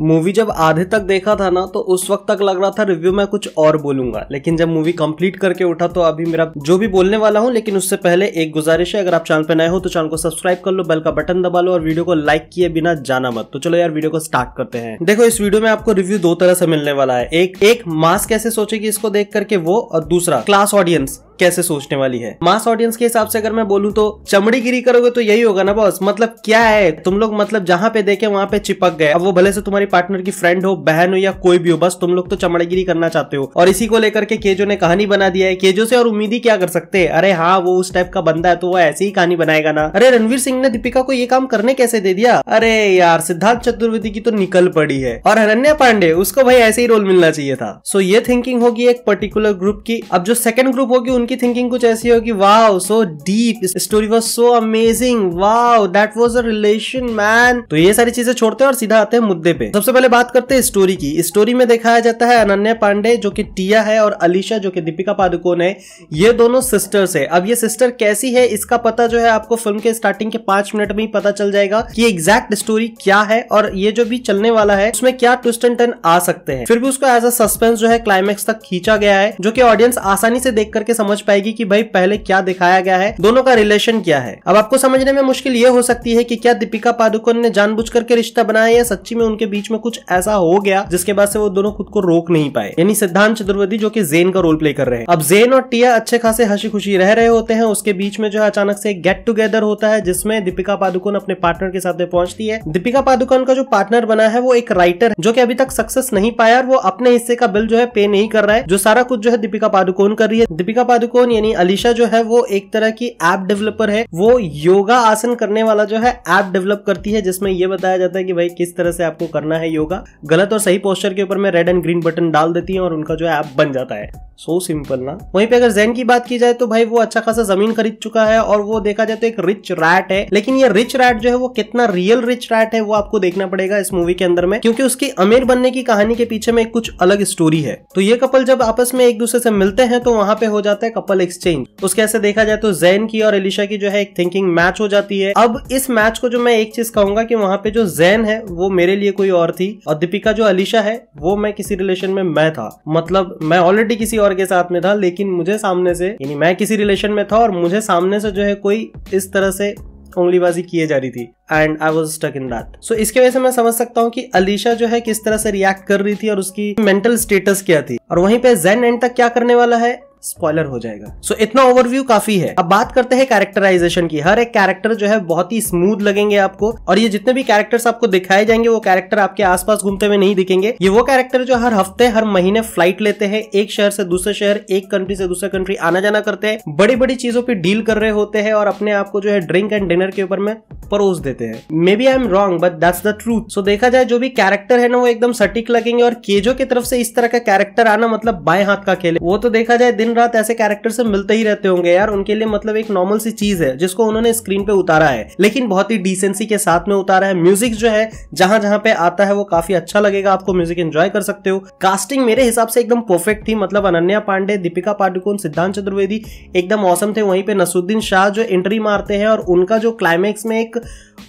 movie जब आधे तक देखा था ना तो उस वक्त तक लग रहा था रिव्यू में कुछ और बोलूंगा लेकिन जब मूवी कंप्लीट करके उठा तो अभी मेरा जो भी बोलने वाला हूँ लेकिन उससे पहले एक गुजारिश है अगर आप चैनल पर नए हो तो चैनल को सब्सक्राइब कर लो बेल का बटन दबा लो और वीडियो को लाइक किए बिना जाना मत तो चलो यार वीडियो को स्टार्ट करते हैं देखो इस वीडियो में आपको रिव्यू दो तरह से मिलने वाला है एक एक मास कैसे सोचेगी इसको देख करके वो और दूसरा क्लास ऑडियंस कैसे सोचने वाली है मास ऑडियंस के हिसाब से अगर मैं बोलूँ तो चमड़ी गिरी करोगे तो यही होगा ना बॉस मतलब क्या है तुम लोग मतलब जहाँ पे देखे वहाँ पे चिपक गए अब वो भले से तुम्हारी पार्टनर की फ्रेंड हो बहन हो या कोई भी हो बस तुम लोग तो चमड़ागिरी करना चाहते हो और इसी को लेकर के केजो ने कहानी बना दिया है केजो से और उम्मीद ही क्या कर सकते हैं अरे हाँ वो उस टाइप का बंदा है तो वो ऐसी ही कहानी बनाएगा ना अरे रणवीर सिंह ने दीपिका को ये काम करने कैसे दे दिया अरे यार सिद्धार्थ चतुर्वेदी की तो निकल पड़ी है और अनन्या पांडे उसको भाई ऐसे ही रोल मिलना चाहिए था सो ये थिंकिंग होगी एक पर्टिकुलर ग्रुप की अब जो सेकंड ग्रुप होगी इनकी थिंकिंग कुछ ऐसी हो कि वाह so deep story was so amazing वाह that was a relation man तो ये सारी चीजें छोड़ते हैं और सीधा आते हैं मुद्दे पे सबसे पहले बात करते हैं स्टोरी की स्टोरी में दिखाया जाता है अनन्या पांडे जो कि टिया है और अलीशा जो कि दीपिका पादुकोण है ये दोनों सिस्टर्स है अब ये सिस्टर कैसी है इसका पता जो है आपको फिल्म के स्टार्टिंग के पांच मिनट में ही पता चल जाएगा कि एग्जैक्ट स्टोरी क्या है और ये जो भी चलने वाला है उसमें क्या ट्विस्ट एंड टर्न आ सकते हैं फिर भी उसको एज अ सस्पेंस जो है क्लाइमेक्स तक खींचा गया है जो कि ऑडियंस आसानी से देख करके समझ समझ पाएगी कि भाई पहले क्या दिखाया गया है दोनों का रिलेशन क्या है अब आपको समझने में मुश्किल ये हो सकती है कि क्या दीपिका पादुकोण ने जानबूझ करके रिश्ता बनाया या सच्ची में उनके बीच में कुछ ऐसा हो गया जिसके बाद से वो दोनों खुद को रोक नहीं पाए यानी सिद्धांत चतुर्वेदी जो की जेन का रोल प्ले कर रहे हैं अब जेन और टिया अच्छे खासे हंसी खुशी रह रहे होते हैं उसके बीच में जो है अचानक से गेट टुगेदर होता है जिसमें दीपिका पादुकोण अपने पार्टनर के साथ में पहुंचती है दीपिका पादुकोण का जो पार्टनर बना है वो एक राइटर जो की अभी तक सक्सेस नहीं पाया और वो अपने हिस्से का बिल जो है पे नहीं कर रहा है जो सारा कुछ जो है दीपिका पादुकोण कर रही है दीपिका पादुकोण पादुकोन यानी अलीशा जो है वो एक तरह की ऐप डेवलपर है वो योगा आसन करने वाला जो है ऐप डेवलप करती है जिसमें ये बताया जाता है कि भाई किस तरह से आपको करना है योगा गलत और सही पोस्टर के ऊपर में रेड एंड ग्रीन बटन डाल देती है और उनका जो है ऐप बन जाता है सो so सिंपल ना वहीं पे अगर जैन की बात की जाए तो भाई वो अच्छा खासा जमीन खरीद चुका है और वो देखा जाए तो एक रिच रैट है लेकिन ये रिच रैट जो है वो कितना रियल रिच रैट है वो आपको देखना पड़ेगा इस मूवी के अंदर में क्योंकि उसकी अमीर बनने की कहानी के पीछे में एक कुछ अलग स्टोरी है तो ये कपल जब आपस में एक दूसरे से मिलते हैं तो वहां पे हो जाता है कपल एक्सचेंज तो उसके ऐसे देखा जाए तो जैन की और एलिशा की जो है एक थिंकिंग मैच हो जाती है अब इस मैच को जो मैं एक चीज कहूंगा कि वहां पे जो जैन है वो मेरे लिए कोई और थी और दीपिका जो अलीशा है वो मैं किसी रिलेशन में मैं था मतलब मैं ऑलरेडी किसी और के साथ में था लेकिन मुझे सामने से यानी मैं किसी रिलेशन में था और मुझे सामने से जो है कोई इस तरह से उंगलीबाजी किए जा रही थी and I was stuck in that so इसके वजह से मैं समझ सकता हूँ कि अलीशा जो है किस तरह से रिएक्ट कर रही थी और उसकी मेंटल स्टेटस क्या थी और वहीं पे जैन एंड तक क्या करने वाला है स्पॉइलर हो जाएगा सो so, इतना ओवरव्यू काफी है अब बात करते हैं कैरेक्टराइजेशन की हर एक कैरेक्टर जो है बहुत ही स्मूथ लगेंगे आपको और ये जितने भी कैरेक्टर्स आपको दिखाए जाएंगे वो कैरेक्टर आपके आसपास घूमते हुए नहीं दिखेंगे ये वो कैरेक्टर जो हर हफ्ते हर महीने फ्लाइट लेते हैं एक शहर से दूसरे शहर एक कंट्री से दूसरे कंट्री आना जाना करते हैं बड़ी बड़ी चीजों पर डील कर रहे होते हैं और अपने आप को जो है ड्रिंक एंड डिनर के ऊपर में परोस देते हैं maybe I am wrong but that's the truth so देखा जाए जो भी कैरेक्टर है ना वो एकदम सटीक लगेंगे और केजो की तरफ से इस तरह का कैरेक्टर आना मतलब बाएं हाथ का खेल वो तो देखा जाए दिन रात ऐसे कैरेक्टर से मिलते ही रहते होंगे यार उनके लिए मतलब एक नॉर्मल सी चीज है जिसको उन्होंने स्क्रीन पे उतारा है लेकिन बहुत ही डिसेंसी के साथ में उतारा है म्यूजिक जो है जहां जहां पे आता है वो काफी अच्छा लगेगा आपको म्यूजिक एंजॉय कर सकते हो कास्टिंग मेरे हिसाब से एकदम परफेक्ट थी मतलब अनन्या पांडे दीपिका पाडुकोन सिद्धांत चतुर्वेदी एकदम औसम थे वहीं पे नसुद्दीन शाह जो एंट्री मारते हैं और उनका जो क्लाइमेक्स में एक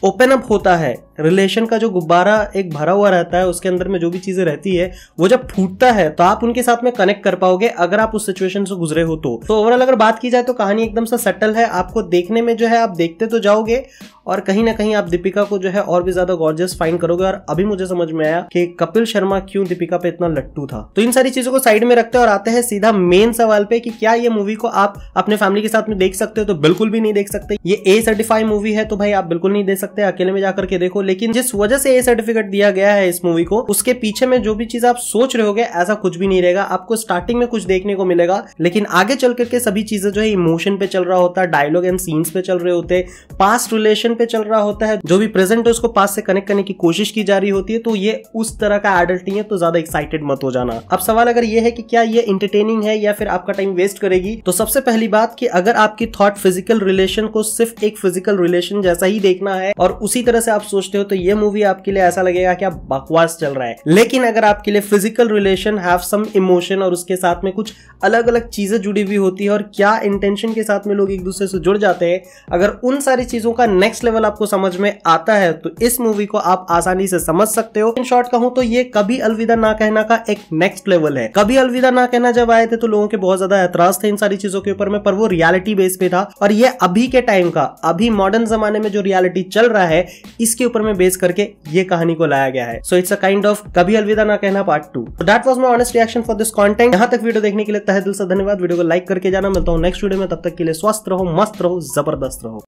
ओपन अप होता है रिलेशन का जो गुब्बारा एक भरा हुआ रहता है उसके अंदर में जो भी चीज़ें रहती है वो जब फूटता है तो आप उनके साथ में कनेक्ट कर पाओगे अगर आप उस सिचुएशन से गुजरे हो तो ओवरऑल तो अगर बात की जाए तो कहानी एकदम से सटल है आपको देखने में जो है आप देखते तो जाओगे और कहीं ना कहीं आप दीपिका को जो है और भी ज्यादा गॉर्जियस फाइन करोगे और अभी मुझे समझ में आया कि कपिल शर्मा क्यों दीपिका पे इतना लट्टू था तो इन सारी चीजों को साइड में रखते हैं और आते हैं सीधा मेन सवाल पे कि क्या ये मूवी को आप अपने फैमिली के साथ में देख सकते हो तो बिल्कुल भी नहीं देख सकते ये ए सर्टिफाइड मूवी है तो भाई आप बिल्कुल नहीं देख सकते अकेले में जाकर के देखो लेकिन जिस वजह से ये सर्टिफिकेट दिया गया है इस मूवी को उसके पीछे में जो भी चीज आप सोच रहे होगे ऐसा कुछ भी नहीं रहेगा आपको स्टार्टिंग में कुछ देखने को मिलेगा लेकिन आगे चल करके सभी चीजें जो है इमोशन पे चल रहा होता है डायलॉग एंड सीन्स पे चल रहे होते हैं पास्ट रिलेशन पे चल रहा होता है जो भी प्रेजेंट है उसको पास से कनेक्ट करने की कोशिश की जा रही होती है तो ये उस तरह का एडल्ट है तो ज्यादा एक्साइटेड मत हो जाना अब सवाल अगर ये है कि क्या ये इंटरटेनिंग है या फिर आपका टाइम वेस्ट करेगी तो सबसे पहली बात कि अगर आपकी थॉट फिजिकल रिलेशन को सिर्फ एक फिजिकल रिलेशन जैसा ही देखना है और उसी तरह से आप सोचते देखते हो तो ये मूवी आपके लिए ऐसा लगेगा कि आप बकवास चल रहा है लेकिन अगर आपके लिए physical relation have some emotion और उसके साथ में कुछ अलग अलग चीजें जुड़ी हुई होती है और क्या इंटेंशन के साथ में लोग एक दूसरे से जुड़ जाते हैं अगर उन सारी चीजों का नेक्स्ट लेवल आपको समझ में आता है तो इस मूवी को आप आसानी से समझ सकते हो इन शॉर्ट कहूं तो ये कभी अलविदा ना कहना का एक नेक्स्ट लेवल है कभी अलविदा ना कहना जब आए थे तो लोगों के बहुत ज्यादा एतराज थे इन सारी चीजों के ऊपर में पर वो रियलिटी बेस पे था और ये अभी के टाइम का अभी मॉडर्न जमाने में जो रियलिटी चल रहा है इसके ऊपर में बेस करके ये कहानी को लाया गया है so it's a kind of Kabhi Alvida Naa Kehna part two that was my honest reaction for this content यहाँ तक वीडियो देखने के लिए तहे दिल से धन्यवाद वीडियो को लाइक करके जाना मिलता हूँ नेक्स्ट वीडियो में तब तक के लिए स्वस्थ रहो मस्त रहो जबरदस्त रहो